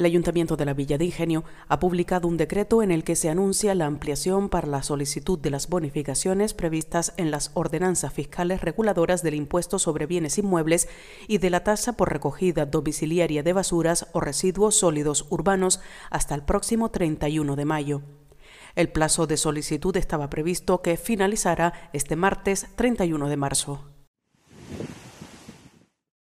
El Ayuntamiento de la Villa de Ingenio ha publicado un decreto en el que se anuncia la ampliación para la solicitud de las bonificaciones previstas en las ordenanzas fiscales reguladoras del impuesto sobre bienes inmuebles y de la tasa por recogida domiciliaria de basuras o residuos sólidos urbanos hasta el próximo 31 de mayo. El plazo de solicitud estaba previsto que finalizara este martes 31 de marzo.